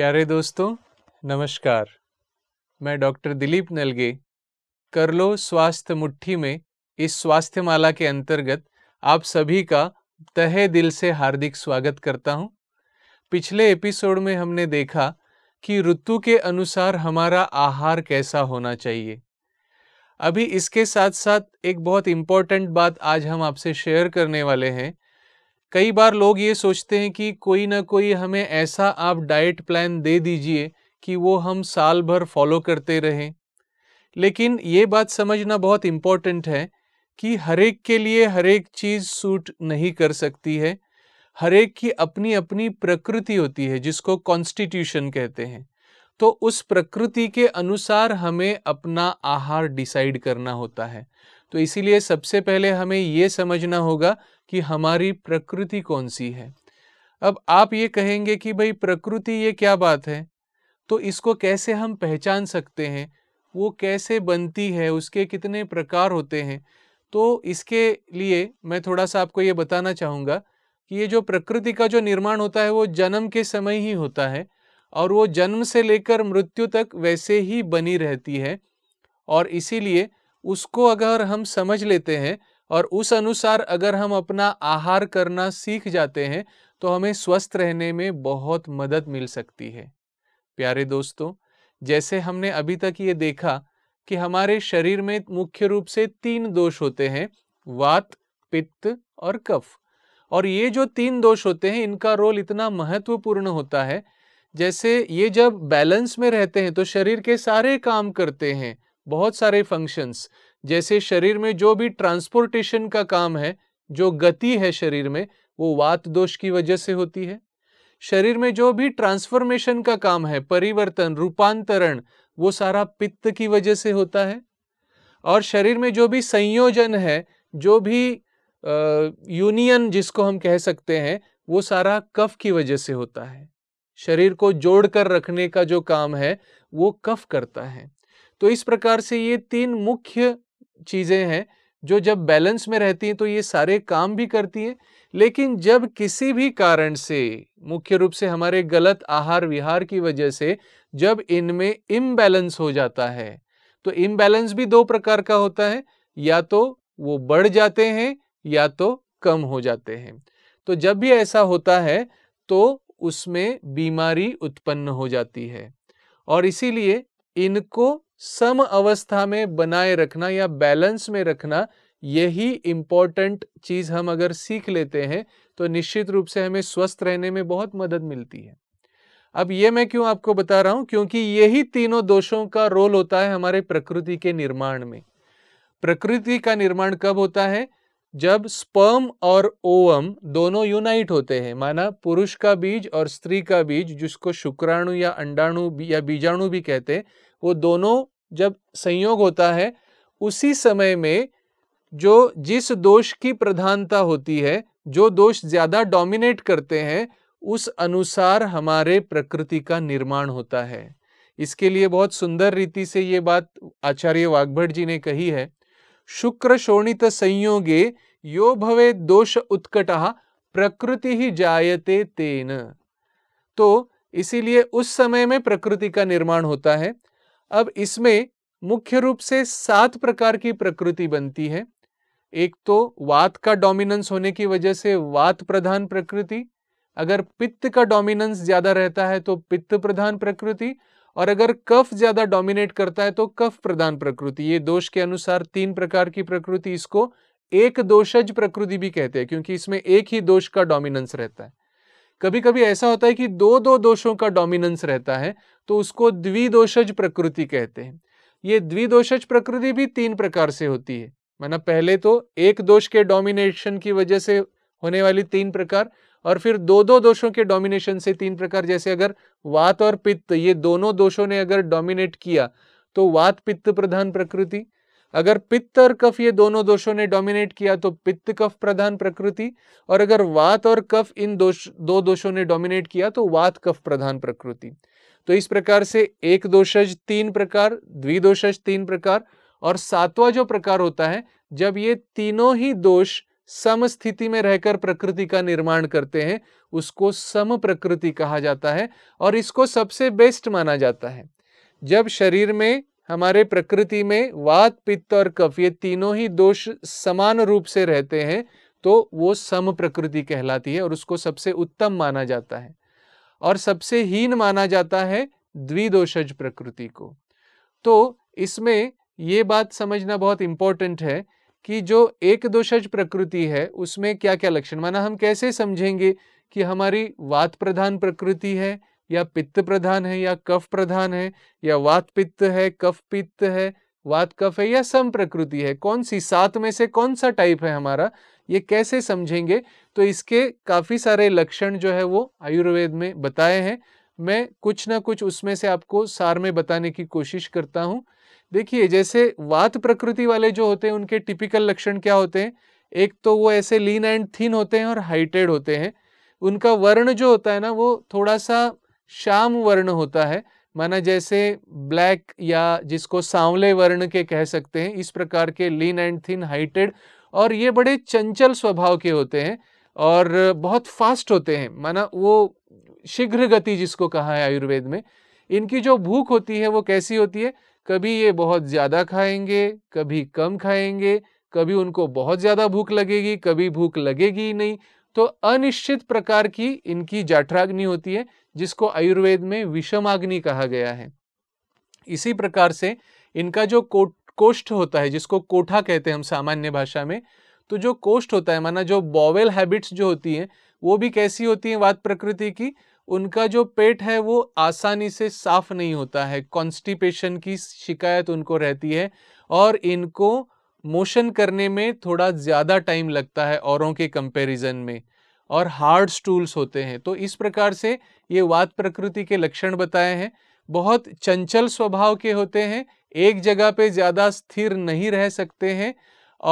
प्यारे दोस्तों नमस्कार मैं डॉक्टर दिलीप नलगे कर लो स्वास्थ्य मुट्ठी में इस स्वास्थ्य माला के अंतर्गत आप सभी का तहे दिल से हार्दिक स्वागत करता हूं। पिछले एपिसोड में हमने देखा कि ऋतु के अनुसार हमारा आहार कैसा होना चाहिए अभी इसके साथ साथ एक बहुत इम्पॉर्टेंट बात आज हम आपसे शेयर करने वाले हैं कई बार लोग ये सोचते हैं कि कोई ना कोई हमें ऐसा आप डाइट प्लान दे दीजिए कि वो हम साल भर फॉलो करते रहें लेकिन ये बात समझना बहुत इम्पॉर्टेंट है कि हरेक के लिए हरेक चीज़ सूट नहीं कर सकती है हरेक की अपनी अपनी प्रकृति होती है जिसको कॉन्स्टिट्यूशन कहते हैं तो उस प्रकृति के अनुसार हमें अपना आहार डिसाइड करना होता है तो इसीलिए सबसे पहले हमें ये समझना होगा कि हमारी प्रकृति कौन सी है अब आप ये कहेंगे कि भाई प्रकृति ये क्या बात है तो इसको कैसे हम पहचान सकते हैं वो कैसे बनती है उसके कितने प्रकार होते हैं तो इसके लिए मैं थोड़ा सा आपको ये बताना चाहूँगा कि ये जो प्रकृति का जो निर्माण होता है वो जन्म के समय ही होता है और वो जन्म से लेकर मृत्यु तक वैसे ही बनी रहती है और इसीलिए उसको अगर हम समझ लेते हैं और उस अनुसार अगर हम अपना आहार करना सीख जाते हैं तो हमें स्वस्थ रहने में बहुत मदद मिल सकती है प्यारे दोस्तों जैसे हमने अभी तक ये देखा कि हमारे शरीर में मुख्य रूप से तीन दोष होते हैं वात पित्त और कफ और ये जो तीन दोष होते हैं इनका रोल इतना महत्वपूर्ण होता है जैसे ये जब बैलेंस में रहते हैं तो शरीर के सारे काम करते हैं बहुत सारे फंक्शंस जैसे शरीर में जो भी ट्रांसपोर्टेशन का काम है जो गति है शरीर में वो वात दोष की वजह से होती है शरीर में जो भी ट्रांसफॉर्मेशन का काम है परिवर्तन रूपांतरण वो सारा पित्त की वजह से होता है और शरीर में जो भी संयोजन है जो भी यूनियन जिसको हम कह सकते हैं वो सारा कफ की वजह से होता है शरीर को जोड़ कर रखने का जो काम है वो कफ करता है तो इस प्रकार से ये तीन मुख्य चीज़ें हैं जो जब बैलेंस में रहती हैं तो ये सारे काम भी करती हैं लेकिन जब किसी भी कारण से मुख्य रूप से हमारे गलत आहार विहार की वजह से जब इनमें इम्बैलेंस हो जाता है तो इम्बैलेंस भी दो प्रकार का होता है या तो वो बढ़ जाते हैं या तो कम हो जाते हैं तो जब भी ऐसा होता है तो उसमें बीमारी उत्पन्न हो जाती है और इसीलिए इनको सम अवस्था में बनाए रखना या बैलेंस में रखना यही इम्पॉर्टेंट चीज़ हम अगर सीख लेते हैं तो निश्चित रूप से हमें स्वस्थ रहने में बहुत मदद मिलती है अब ये मैं क्यों आपको बता रहा हूं क्योंकि यही तीनों दोषों का रोल होता है हमारे प्रकृति के निर्माण में प्रकृति का निर्माण कब होता है जब स्पर्म और ओवम दोनों यूनाइट होते हैं माना पुरुष का बीज और स्त्री का बीज जिसको शुक्राणु या अंडाणु या बीजाणु भी कहते हैं वो दोनों जब संयोग होता है उसी समय में जो जिस दोष की प्रधानता होती है जो दोष ज़्यादा डोमिनेट करते हैं उस अनुसार हमारे प्रकृति का निर्माण होता है इसके लिए बहुत सुंदर रीति से ये बात आचार्य वाग्भट जी ने कही है संयोगे यो भवे दोष उत्कट प्रकृति ही जायते तेन तो इसीलिए उस समय में प्रकृति का निर्माण होता है अब इसमें मुख्य रूप से सात प्रकार की प्रकृति बनती है एक तो वात का डोमिनेंस होने की वजह से वात प्रधान प्रकृति अगर पित्त का डोमिनेंस ज़्यादा रहता है तो पित्त प्रधान प्रकृति और अगर कफ ज्यादा डोमिनेट करता है तो कफ प्रधान प्रकृति ये दोष के अनुसार तीन प्रकार की प्रकृति इसको एक दोषज प्रकृति भी कहते हैं क्योंकि इसमें एक ही दोष का डोमिनेंस रहता है कभी कभी ऐसा होता है कि दो दो दोषों का डोमिनेंस रहता है तो उसको द्विदोषज प्रकृति कहते हैं ये द्विदोषज प्रकृति भी तीन प्रकार से होती है मैंने पहले तो एक दोष के डोमिनेशन की वजह से होने वाली तीन प्रकार और फिर दो दो दोषों के डोमिनेशन से तीन प्रकार जैसे अगर वात और पित्त ये दोनों दोषों ने अगर डोमिनेट किया तो वात पित्त प्रधान प्रकृति अगर पित्त और कफ ये दोनों दोषों ने डोमिनेट किया तो पित्त कफ प्रधान प्रकृति और अगर वात और कफ इन दोष दो दोषों ने डोमिनेट किया तो वात कफ प्रधान प्रकृति तो इस प्रकार से एक दोषज तीन प्रकार द्विदोषज तीन प्रकार और सातवां जो प्रकार होता है जब ये तीनों ही दोष सम स्थिति में रहकर प्रकृति का निर्माण करते हैं उसको सम प्रकृति कहा जाता है और इसको सबसे बेस्ट माना जाता है जब शरीर में हमारे प्रकृति में वात पित्त और कफ ये तीनों ही दोष समान रूप से रहते हैं तो वो सम प्रकृति कहलाती है और उसको सबसे उत्तम माना जाता है और सबसे हीन माना जाता है द्विदोषज प्रकृति को तो इसमें ये बात समझना बहुत इंपॉर्टेंट है कि जो एक दोषज प्रकृति है उसमें क्या क्या लक्षण माना हम कैसे समझेंगे कि हमारी वात प्रधान प्रकृति है या पित्त प्रधान है या कफ प्रधान है या वात पित्त है कफ पित्त है वात कफ है या सम प्रकृति है कौन सी सात में से कौन सा टाइप है हमारा ये कैसे समझेंगे तो इसके काफ़ी सारे लक्षण जो है वो आयुर्वेद में बताए हैं मैं कुछ ना कुछ उसमें से आपको सार में बताने की कोशिश करता हूँ देखिए जैसे वात प्रकृति वाले जो होते हैं उनके टिपिकल लक्षण क्या होते हैं एक तो वो ऐसे लीन एंड थीन होते हैं और हाइटेड होते हैं उनका वर्ण जो होता है ना वो थोड़ा सा शाम वर्ण होता है माना जैसे ब्लैक या जिसको सांवले वर्ण के कह सकते हैं इस प्रकार के लीन एंड थिन हाइटेड और ये बड़े चंचल स्वभाव के होते हैं और बहुत फास्ट होते हैं माना वो शीघ्र गति जिसको कहा है आयुर्वेद में इनकी जो भूख होती है वो कैसी होती है कभी ये बहुत ज़्यादा खाएंगे कभी कम खाएंगे कभी उनको बहुत ज़्यादा भूख लगेगी कभी भूख लगेगी ही नहीं तो अनिश्चित प्रकार की इनकी जाठराग्नि होती है जिसको आयुर्वेद में विषमाग्नि कहा गया है इसी प्रकार से इनका जो कोट कोष्ठ होता है जिसको कोठा कहते हैं हम सामान्य भाषा में तो जो कोष्ठ होता है माना जो बॉवेल हैबिट्स जो होती हैं वो भी कैसी होती हैं वाद प्रकृति की उनका जो पेट है वो आसानी से साफ नहीं होता है कॉन्स्टिपेशन की शिकायत उनको रहती है और इनको मोशन करने में थोड़ा ज़्यादा टाइम लगता है औरों के कंपैरिजन में और हार्ड स्टूल्स होते हैं तो इस प्रकार से ये वात प्रकृति के लक्षण बताए हैं बहुत चंचल स्वभाव के होते हैं एक जगह पे ज़्यादा स्थिर नहीं रह सकते हैं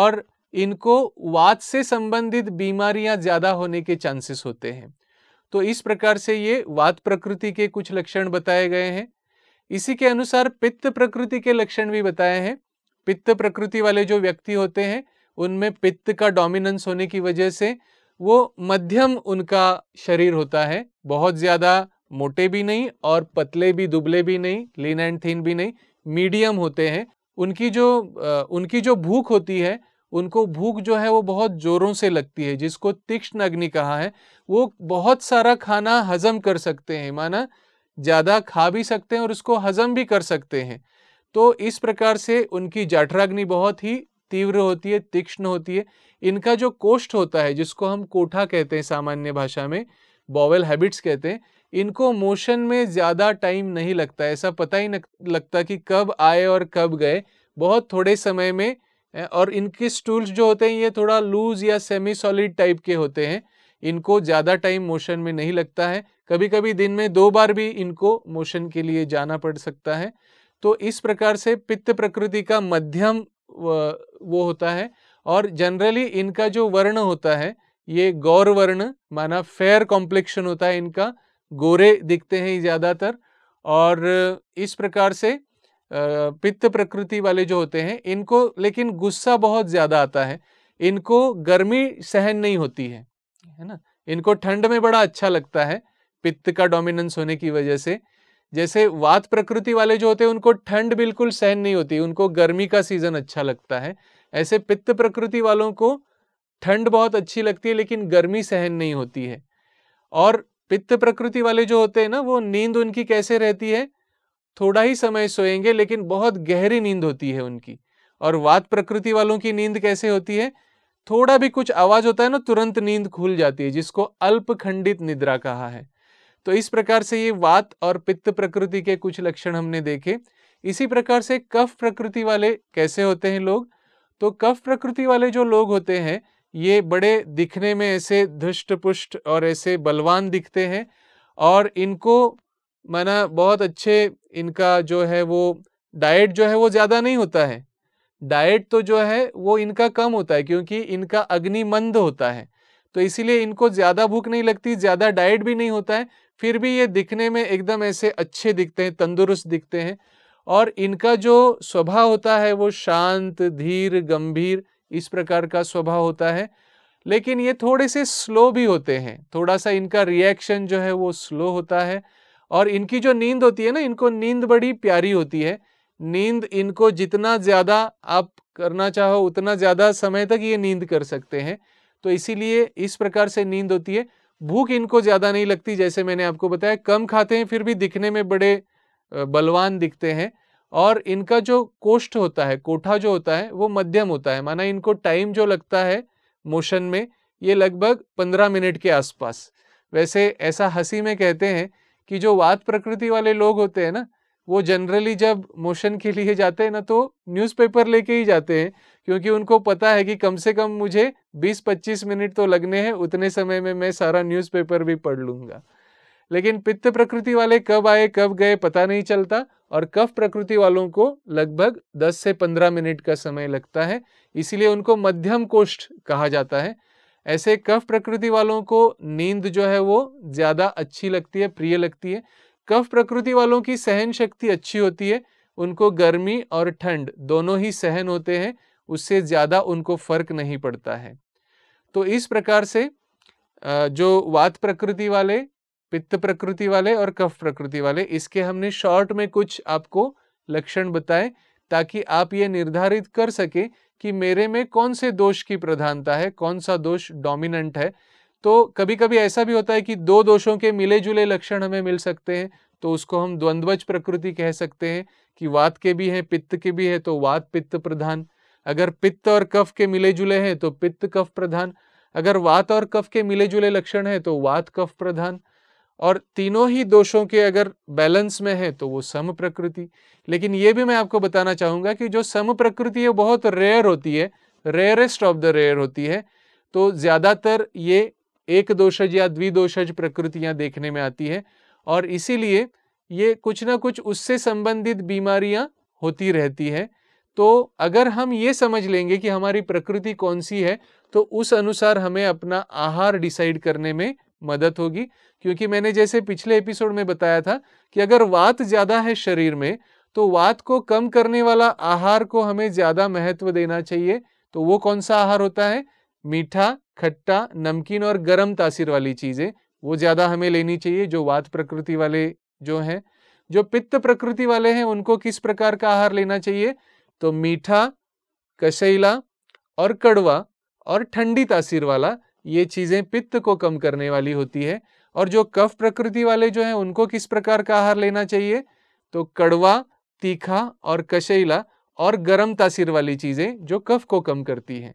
और इनको वात से संबंधित बीमारियां ज़्यादा होने के चांसेस होते हैं तो इस प्रकार से ये वात प्रकृति के कुछ लक्षण बताए गए हैं इसी के अनुसार पित्त प्रकृति के लक्षण भी बताए हैं पित्त प्रकृति वाले जो व्यक्ति होते हैं उनमें पित्त का डोमिनेंस होने की वजह से वो मध्यम उनका शरीर होता है बहुत ज़्यादा मोटे भी नहीं और पतले भी दुबले भी नहीं लीन एंड थीन भी नहीं मीडियम होते हैं उनकी जो उनकी जो भूख होती है उनको भूख जो है वो बहुत जोरों से लगती है जिसको तीक्ष्ण अग्नि कहा है वो बहुत सारा खाना हजम कर सकते हैं माना ज़्यादा खा भी सकते हैं और उसको हजम भी कर सकते हैं तो इस प्रकार से उनकी जठराग्नि बहुत ही तीव्र होती है तीक्ष्ण होती है इनका जो कोष्ठ होता है जिसको हम कोठा कहते हैं सामान्य भाषा में बॉवेल हैबिट्स कहते हैं इनको मोशन में ज़्यादा टाइम नहीं लगता ऐसा पता ही नहीं लगता कि कब आए और कब गए बहुत थोड़े समय में और इनके स्टूल्स जो होते हैं ये थोड़ा लूज या सेमी सॉलिड टाइप के होते हैं इनको ज़्यादा टाइम मोशन में नहीं लगता है कभी कभी दिन में दो बार भी इनको मोशन के लिए जाना पड़ सकता है तो इस प्रकार से पित्त प्रकृति का मध्यम वो होता है और जनरली इनका जो वर्ण होता है ये गौर वर्ण माना फेयर कॉम्प्लेक्शन होता है इनका गोरे दिखते हैं ज़्यादातर और इस प्रकार से पित्त प्रकृति वाले जो होते हैं इनको लेकिन गुस्सा बहुत ज़्यादा आता है इनको गर्मी सहन नहीं होती है है ना इनको ठंड में बड़ा अच्छा लगता है पित्त का डोमिनेंस होने की वजह से जैसे वात प्रकृति वाले जो होते हैं उनको ठंड बिल्कुल सहन नहीं होती उनको गर्मी का सीजन अच्छा लगता है ऐसे पित्त प्रकृति वालों को ठंड बहुत अच्छी लगती है लेकिन गर्मी सहन नहीं होती है और पित्त प्रकृति वाले जो होते हैं ना वो नींद उनकी कैसे रहती है थोड़ा ही समय सोएंगे लेकिन बहुत गहरी नींद होती है उनकी और वात प्रकृति वालों की नींद कैसे होती है थोड़ा भी कुछ आवाज होता है ना तुरंत नींद खुल जाती है जिसको अल्प खंडित निद्रा कहा है तो इस प्रकार से ये वात और पित्त प्रकृति के कुछ लक्षण हमने देखे इसी प्रकार से कफ प्रकृति वाले कैसे होते हैं लोग तो कफ प्रकृति वाले जो लोग होते हैं ये बड़े दिखने में ऐसे धुष्ट पुष्ट और ऐसे बलवान दिखते हैं और इनको माना बहुत अच्छे इनका जो है वो डाइट जो है वो ज़्यादा नहीं होता है डाइट तो जो है वो इनका कम होता है क्योंकि इनका अग्निमंद होता है तो इसीलिए इनको ज़्यादा भूख नहीं लगती ज़्यादा डाइट भी नहीं होता है फिर भी ये दिखने में एकदम ऐसे अच्छे दिखते हैं तंदुरुस्त दिखते हैं और इनका जो स्वभाव होता है वो शांत धीर गंभीर इस प्रकार का स्वभाव होता है लेकिन ये थोड़े से स्लो भी होते हैं थोड़ा सा इनका रिएक्शन जो है वो स्लो होता है और इनकी जो नींद होती है ना इनको नींद बड़ी प्यारी होती है नींद इनको जितना ज़्यादा आप करना चाहो उतना ज़्यादा समय तक ये नींद कर सकते हैं तो इसीलिए इस प्रकार से नींद होती है भूख इनको ज़्यादा नहीं लगती जैसे मैंने आपको बताया कम खाते हैं फिर भी दिखने में बड़े बलवान दिखते हैं और इनका जो कोष्ठ होता है कोठा जो होता है वो मध्यम होता है माना इनको टाइम जो लगता है मोशन में ये लगभग पंद्रह मिनट के आसपास वैसे ऐसा हंसी में कहते हैं कि जो वात प्रकृति वाले लोग होते हैं ना वो जनरली जब मोशन के लिए जाते हैं ना तो न्यूज़पेपर लेके ही जाते हैं क्योंकि उनको पता है कि कम से कम मुझे 20-25 मिनट तो लगने हैं उतने समय में मैं सारा न्यूज़पेपर भी पढ़ लूँगा लेकिन पित्त प्रकृति वाले कब आए कब गए पता नहीं चलता और कफ प्रकृति वालों को लगभग 10 से 15 मिनट का समय लगता है इसीलिए उनको मध्यम कोष्ठ कहा जाता है ऐसे कफ प्रकृति वालों को नींद जो है वो ज़्यादा अच्छी लगती है प्रिय लगती है कफ प्रकृति वालों की सहन शक्ति अच्छी होती है उनको गर्मी और ठंड दोनों ही सहन होते हैं उससे ज़्यादा उनको फर्क नहीं पड़ता है तो इस प्रकार से जो वात प्रकृति वाले पित्त प्रकृति वाले और कफ प्रकृति वाले इसके हमने शॉर्ट में कुछ आपको लक्षण बताए ताकि आप ये निर्धारित कर सकें कि मेरे में कौन से दोष की प्रधानता है कौन सा दोष डोमिनेंट है तो कभी कभी ऐसा भी होता है कि दो दोषों के मिले जुले लक्षण हमें मिल सकते हैं तो उसको हम द्वंद्वज प्रकृति कह सकते हैं कि वात के भी हैं पित्त के भी है तो वात पित्त प्रधान अगर पित्त और कफ के मिले जुले हैं तो पित्त कफ प्रधान अगर वात और कफ के मिले जुले लक्षण है तो वात कफ प्रधान और तीनों ही दोषों के अगर बैलेंस में है तो वो सम प्रकृति लेकिन ये भी मैं आपको बताना चाहूँगा कि जो सम प्रकृति है बहुत रेयर होती है रेयरेस्ट ऑफ द रेयर होती है तो ज़्यादातर ये एक दोषज या द्विदोषज प्रकृतियाँ देखने में आती है और इसीलिए ये कुछ ना कुछ उससे संबंधित बीमारियाँ होती रहती है तो अगर हम ये समझ लेंगे कि हमारी प्रकृति कौन सी है तो उस अनुसार हमें अपना आहार डिसाइड करने में मदद होगी क्योंकि मैंने जैसे पिछले एपिसोड में बताया था कि अगर वात ज़्यादा है शरीर में तो वात को कम करने वाला आहार को हमें ज़्यादा महत्व देना चाहिए तो वो कौन सा आहार होता है मीठा खट्टा नमकीन और गर्म तासीर वाली चीज़ें वो ज़्यादा हमें लेनी चाहिए जो वात प्रकृति वाले जो हैं जो पित्त प्रकृति वाले हैं उनको किस प्रकार का आहार लेना चाहिए तो मीठा कसैला और कड़वा और ठंडी तासीर वाला ये चीज़ें पित्त को कम करने वाली होती है और जो कफ प्रकृति वाले जो हैं उनको किस प्रकार का आहार लेना चाहिए तो कड़वा तीखा और कशैला और गर्म तासीर वाली चीज़ें जो कफ को कम करती हैं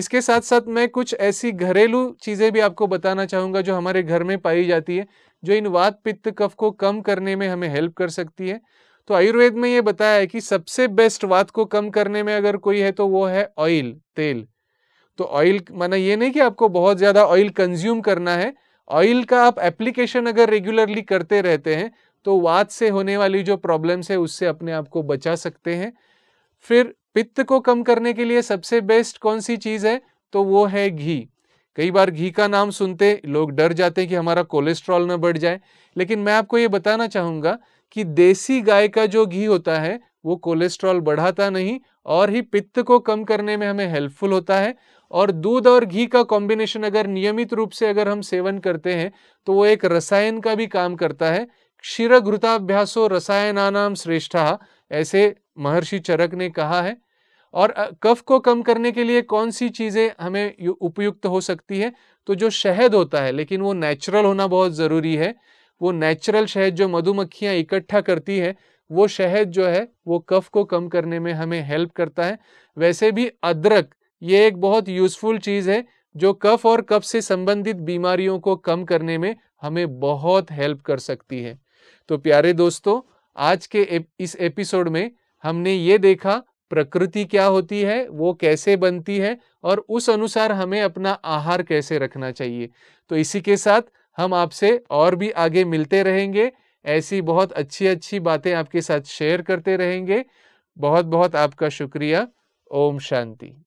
इसके साथ साथ मैं कुछ ऐसी घरेलू चीज़ें भी आपको बताना चाहूंगा जो हमारे घर में पाई जाती है जो इन वात पित्त कफ को कम करने में हमें हेल्प कर सकती है तो आयुर्वेद में ये बताया है कि सबसे बेस्ट वात को कम करने में अगर कोई है तो वो है ऑयल तेल तो ऑयल माना ये नहीं कि आपको बहुत ज़्यादा ऑयल कंज्यूम करना है ऑयल का आप एप्लीकेशन अगर रेगुलरली करते रहते हैं तो वात से होने वाली जो प्रॉब्लम्स है उससे अपने आप को बचा सकते हैं फिर पित्त को कम करने के लिए सबसे बेस्ट कौन सी चीज़ है तो वो है घी कई बार घी का नाम सुनते लोग डर जाते हैं कि हमारा कोलेस्ट्रॉल ना बढ़ जाए लेकिन मैं आपको ये बताना चाहूँगा कि देसी गाय का जो घी होता है वो कोलेस्ट्रॉल बढ़ाता नहीं और ही पित्त को कम करने में हमें हेल्पफुल होता है और दूध और घी का कॉम्बिनेशन अगर नियमित रूप से अगर हम सेवन करते हैं तो वो एक रसायन का भी काम करता है क्षीर घृताभ्यासो रसायनानाम श्रेष्ठा ऐसे महर्षि चरक ने कहा है और कफ को कम करने के लिए कौन सी चीज़ें हमें उपयुक्त हो सकती है तो जो शहद होता है लेकिन वो नेचुरल होना बहुत ज़रूरी है वो नेचुरल शहद जो मधुमक्खियाँ इकट्ठा करती है वो शहद जो है वो कफ को कम करने में हमें हेल्प करता है वैसे भी अदरक ये एक बहुत यूजफुल चीज़ है जो कफ और कफ से संबंधित बीमारियों को कम करने में हमें बहुत हेल्प कर सकती है तो प्यारे दोस्तों आज के एप, इस एपिसोड में हमने ये देखा प्रकृति क्या होती है वो कैसे बनती है और उस अनुसार हमें अपना आहार कैसे रखना चाहिए तो इसी के साथ हम आपसे और भी आगे मिलते रहेंगे ऐसी बहुत अच्छी अच्छी बातें आपके साथ शेयर करते रहेंगे बहुत बहुत आपका शुक्रिया ओम शांति